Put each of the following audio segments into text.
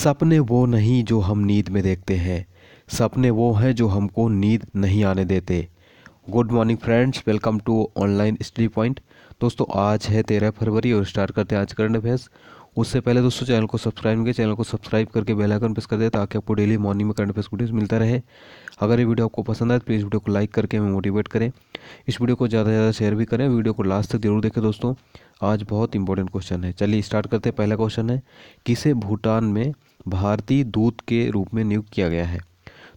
सपने वो नहीं जो हम नींद में देखते हैं सपने वो हैं जो हमको नींद नहीं आने देते good morning friends welcome to online study point दोस्तों आज है तेरह फरवरी और स्टार्ट करते हैं आज करंट अफेयर्स उससे पहले दोस्तों चैनल को सब्सक्राइब नहीं किया चैनल को सब्सक्राइब करके बेल आइकन प्रेस कर दे ताकि आपको डेली मॉर्निंग में करंट अफेयर्स वीडियोस मिलता रहे अगर ये वीडियो आपको पसंद आए तो प्लीज़ वीडियो को लाइक करके हमें मोटिवेट करें इस वीडियो को ज़्यादा से ज़्यादा शेयर भी करें वीडियो को लास्ट तक जरूर देखें दोस्तों आज बहुत इंपॉर्टेंट क्वेश्चन है चलिए स्टार्ट करते हैं पहला क्वेश्चन है किसे भूटान में भारतीय दूत के रूप में नियुक्त किया गया है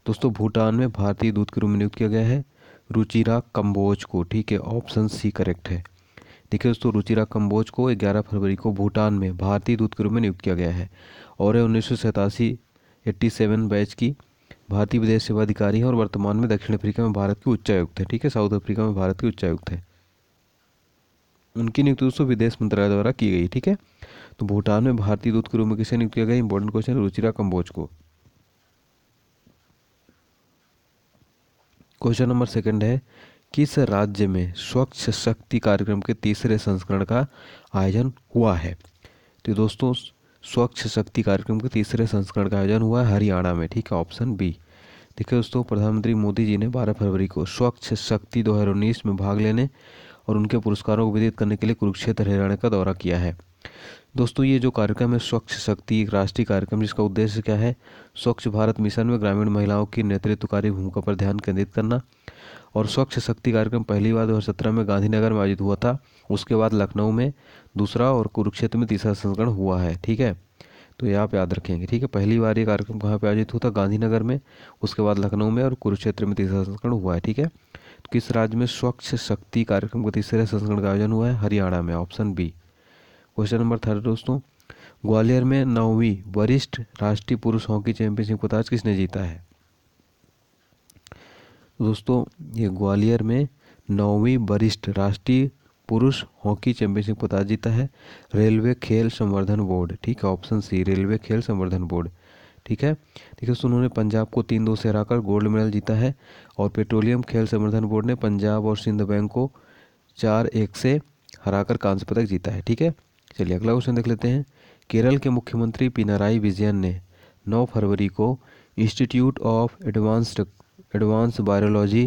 दोस्तों भूटान में भारतीय दूत के रूप में नियुक्त किया गया है रुचिरा कम्बोज को ठीक है ऑप्शन सी करेक्ट है देखिए दोस्तों रुचिरा कम्बोज को 11 फरवरी को भूटान में भारतीय दूत के रूप में नियुक्त किया गया है और उन्नीस सौ एट्टी बैच की भारतीय विदेश सेवा अधिकारी है और वर्तमान में दक्षिण अफ्रीका में भारत के उच्चायुक्त है ठीक है साउथ अफ्रीका में भारत के उच्चायुक्त है उनकी नियुक्ति दोस्तों विदेश मंत्रालय द्वारा की गई ठीक है तो भूटान में भारतीय दूत के रूप में किसे नियुक्त किया गया इंपॉर्टेंट क्वेश्चन रुचिरा कम्बोज को क्वेश्चन नंबर सेकंड है किस राज्य में स्वच्छ शक्ति कार्यक्रम के तीसरे संस्करण का आयोजन हुआ है तो दोस्तों स्वच्छ शक्ति कार्यक्रम के तीसरे संस्करण का आयोजन हुआ है हरियाणा में ठीक है ऑप्शन बी देखिए दोस्तों प्रधानमंत्री मोदी जी ने 12 फरवरी को स्वच्छ शक्ति दो में भाग लेने और उनके पुरस्कारों को वितरित करने के लिए कुरुक्षेत्र हरियाणा का दौरा किया है दोस्तों ये जो कार्यक्रम है स्वच्छ शक्ति एक राष्ट्रीय कार्यक्रम जिसका उद्देश्य क्या है स्वच्छ भारत मिशन में ग्रामीण महिलाओं की नेतृत्वकारी भूमिका पर ध्यान केंद्रित करना और स्वच्छ शक्ति कार्यक्रम पहली बार दो हज़ार सत्रह में गांधीनगर में आयोजित हुआ था उसके बाद लखनऊ में दूसरा और कुरुक्षेत्र में तीसरा संस्करण हुआ है ठीक है तो ये आप याद रखेंगे ठीक है पहली बार ये कार्यक्रम कहाँ पर आयोजित हुआ था गांधीनगर में उसके बाद लखनऊ में और कुरुक्षेत्र में तीसरा संस्करण हुआ है ठीक है तो किस राज्य में स्वच्छ शक्ति कार्यक्रम का तीसरे संस्करण का आयोजन हुआ है हरियाणा में option B question number third दोस्तों ग्वालियर में नौवीं वरिष्ठ राष्ट्रीय पुरुष हॉकी चैंपियनशिप को ताज किसने जीता है दोस्तों ये ग्वालियर में नौवीं वरिष्ठ राष्ट्रीय पुरुष हॉकी चैंपियनशिप को जीता है रेलवे खेल संवर्धन बोर्ड ठीक है ऑप्शन सी रेलवे खेल संवर्धन बोर्ड ठीक है देखिए दोस्तों उन्होंने पंजाब को तीन दो से हराकर गोल्ड मेडल जीता है और पेट्रोलियम खेल संवर्धन बोर्ड ने पंजाब और सिंध बैंक को चार एक से हराकर कांस्य पदक जीता है ठीक है चलिए अगला क्वेश्चन देख लेते हैं केरल के मुख्यमंत्री पिनाराई विजयन ने 9 फरवरी को institute of advanced advance biology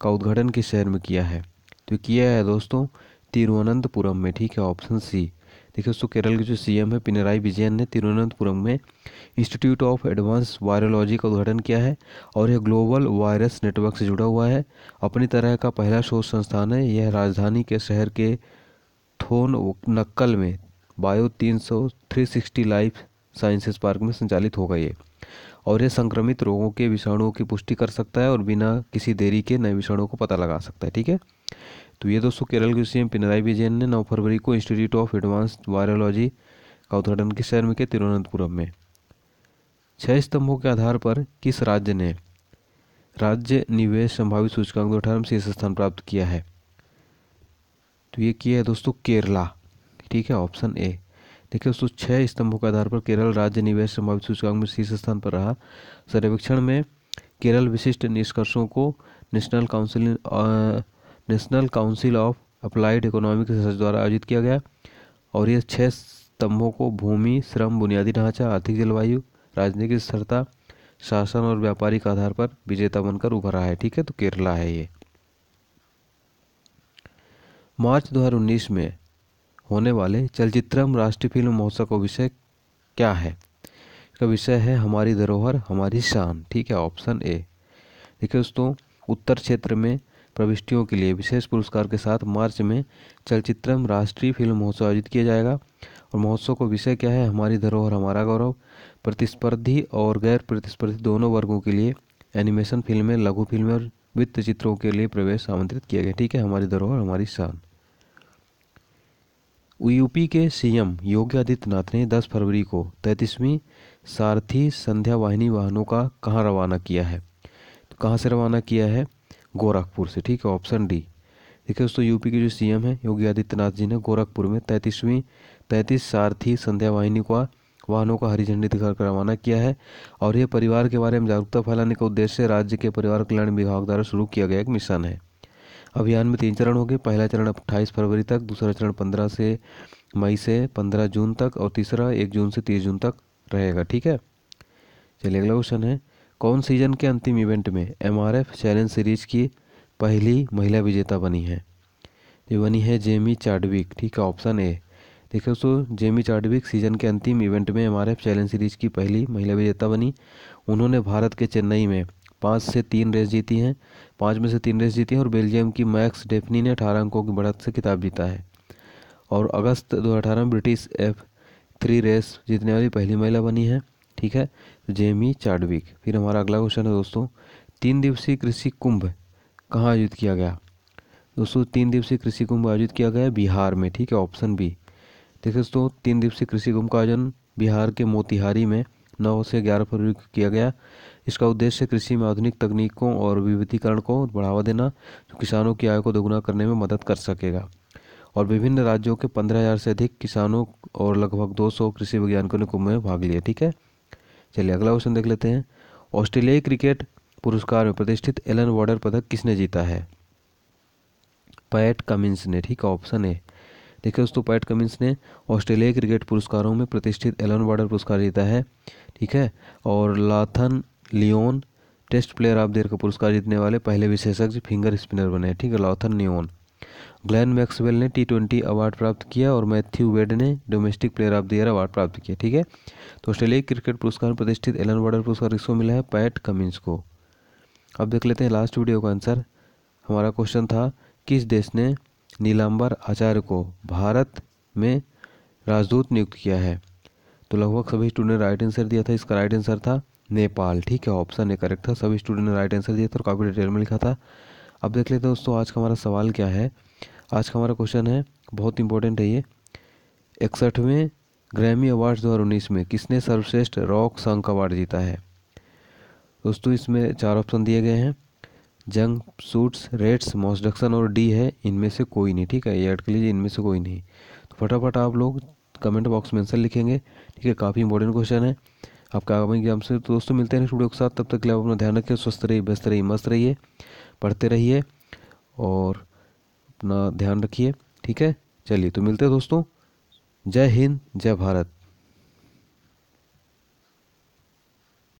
का उद्घाटन किस शहर में किया है तो किया है दोस्तों तिरुवनंतपुरम में ठीक है ऑप्शन सी देखिए दोस्तों केरल के जो सीएम है पिनराई विजयन ने तिरुवनंतपुरम में इंस्टीट्यूट ऑफ एडवांस वायरोलॉजी का उद्घाटन किया है और यह ग्लोबल वायरस नेटवर्क से जुड़ा हुआ है अपनी तरह का पहला शोध संस्थान है यह राजधानी के शहर के थोन नक्कल में बायो तीन सौ three sixty life sciences park में संचालित होगा ये और ये संक्रमित रोगों के विषाणुओं की पुष्टि कर सकता है और बिना किसी देरी के नए विषाणुओं को पता लगा सकता है ठीक है तो ये दोस्तों केरल के सी एम पिनराई विजयन ने नौ फरवरी को इंस्टीट्यूट ऑफ एडवांस्ड वायरोलॉजी का उद्घाटन किस शहर में किया तिरुवनंतपुरम में छः स्तंभों के आधार पर किस राज्य ने राज्य निवेश संभावित सूचकांक दो अठारह में शीर्ष स्थान प्राप्त किया है तो ये किया है दोस्तों केरला ठीक है ऑप्शन ए देखिए दोस्तों छः स्तंभों के आधार पर केरल राज्य निवेश संभावित सूचकांक में शीर्ष स्थान पर रहा सर्वेक्षण में केरल विशिष्ट निष्कर्षों को national council national council of applied economic research द्वारा आयोजित किया गया और यह छः स्तंभों को भूमि श्रम बुनियादी ढांचा आर्थिक जलवायु राजनीतिक स्थिरता शासन और व्यापारिक आधार पर विजेता बनकर उभरा है ठीक है तो केरला है ये मार्च 2019 में होने वाले चलचित्रम राष्ट्रीय फिल्म महोत्सव का विषय क्या है इसका विषय है हमारी धरोहर हमारी शान ठीक है ऑप्शन ए देखिए दोस्तों उत्तर क्षेत्र में प्रविष्टियों के लिए विशेष पुरस्कार के साथ मार्च में चलचित्रम राष्ट्रीय फिल्म महोत्सव आयोजित किया जाएगा और महोत्सव का विषय क्या है हमारी धरोहर हमारा गौरव प्रतिस्पर्धी और गैर प्रतिस्पर्धी दोनों वर्गों के लिए एनिमेशन फिल्में लघु फिल्में और वित्त चित्रों के लिए प्रवेश आमंत्रित किया गया ठीक है हमारी धरोहर हमारी शान यूपी के सीएम योगी आदित्यनाथ ने 10 फरवरी को तैंतीसवीं सारथी संध्या वाहिनी वाहनों का कहाँ रवाना किया है तो कहाँ से रवाना किया है गोरखपुर से ठीक है ऑप्शन डी देखिए दोस्तों यूपी के जो सीएम हैं योगी आदित्यनाथ जी ने गोरखपुर में तैंतीसवीं तैंतीस सारथी संध्या वाहिनी का वाहनों का हरी झंडी दिखाकर रवाना किया है और यह परिवार के बारे में जागरूकता फैलाने के उद्देश्य से राज्य के परिवार कल्याण विभाग द्वारा शुरू किया गया एक मिशन है अभियान में तीन चरण होंगे पहला चरण अट्ठाईस फरवरी तक दूसरा चरण पंद्रह से मई से पंद्रह जून तक और तीसरा एक जून से तीस जून तक रहेगा ठीक है चलिए अगला क्वेश्चन है कौन सीजन के अंतिम इवेंट में M R F challenge series की पहली महिला विजेता बनी है ये बनी है जेमी चाडविक ठीक है ऑप्शन ए देखिए दोस्तों जेमी चाडविक सीजन के अंतिम इवेंट में M R F challenge series की पहली महिला विजेता बनी उन्होंने भारत के चेन्नई में पाँच से तीन रेस जीती हैं पाँच में से तीन रेस जीती हैं और बेल्जियम की मैक्स डेफनी ने अठारह अंकों की बढ़त से खिताब जीता है और अगस्त अठारह में ब्रिटिश एफ थ्री रेस जीतने वाली पहली महिला बनी है ठीक है जेमी चाडविक फिर हमारा अगला क्वेश्चन है दोस्तों तीन दिवसीय कृषि कुंभ कहाँ आयोजित किया गया दोस्तों तीन दिवसीय कृषि कुंभ आयोजित किया गया बिहार में ठीक है ऑप्शन बी देखिए दोस्तों तीन दिवसीय कृषि कुंभ का आयोजन बिहार के मोतिहारी में नौ से ग्यारह फरवरी को किया गया इसका उद्देश्य कृषि में आधुनिक तकनीकों और विविधीकरण को बढ़ावा देना जो किसानों की आय को दोगुना करने में मदद कर सकेगा और विभिन्न राज्यों के पंद्रह हज़ार से अधिक किसानों और लगभग दो सौ कृषि वैज्ञानिकों ने कुंभ में भाग लिया ठीक है चलिए अगला क्वेश्चन देख लेते हैं ऑस्ट्रेलियाई क्रिकेट पुरस्कार में प्रतिष्ठित एलन वॉर्डर पदक किसने जीता है पैट कमिंस ने ठीक है ऑप्शन है देखिए दोस्तों पैट कमिंस ने ऑस्ट्रेलियाई क्रिकेट पुरस्कारों में प्रतिष्ठित एलन वार्डर पुरस्कार जीता है ठीक है और Nathan Lyon test player of देर का पुरस्कार जीतने वाले पहले विशेषज्ञ फिंगर स्पिनर बने ठीक है लॉथन न्योन ग्लैन मैक्सवेल ने टी ट्वेंटी अवार्ड प्राप्त किया और मैथ्यू वेड ने domestic player of the year award प्राप्त किया ठीक है तो ऑस्ट्रेलिया क्रिकेट पुरस्कार प्रतिष्ठित एलन वार्डर पुरस्कार किसको मिला है पैट कमिंस को अब देख लेते हैं लास्ट वीडियो का आंसर हमारा क्वेश्चन था किस देश ने नीलाम्बर आचार्य को भारत में राजदूत नियुक्त किया है तो लगभग सभी स्टूडेंट राइट आंसर दिया था इसका राइट आंसर था नेपाल ठीक है ऑप्शन ए करेक्ट था सभी स्टूडेंट ने राइट आंसर दिया था तो और काफ़ी डिटेल में लिखा था अब देख लेते हैं दोस्तों आज का हमारा सवाल क्या है आज का हमारा क्वेश्चन है बहुत इंपॉर्टेंट है ये इकसठवें ग्रैमी अवार्ड्स 2019 में किसने सर्वश्रेष्ठ रॉक संग अवार्ड जीता है दोस्तों इसमें चार ऑप्शन दिए गए हैं जंग सूट्स रेट्स मॉस्डक्सन और डी है इनमें से कोई नहीं ठीक है ऐड कर लीजिए इनमें से कोई नहीं तो फटाफट आप लोग कमेंट बॉक्स में आंसर लिखेंगे ठीक है काफ़ी इंपॉर्टेंट क्वेश्चन है आपका आगामी से तो दोस्तों मिलते हैं नेक्स्ट वीडियो के साथ तब तक के लिए आप अपना ध्यान रखिए स्वस्थ रहिए व्यस्त रहिए मस्त रहिए पढ़ते रहिए और अपना ध्यान रखिए ठीक है चलिए तो मिलते हैं दोस्तों जय हिंद जय भारत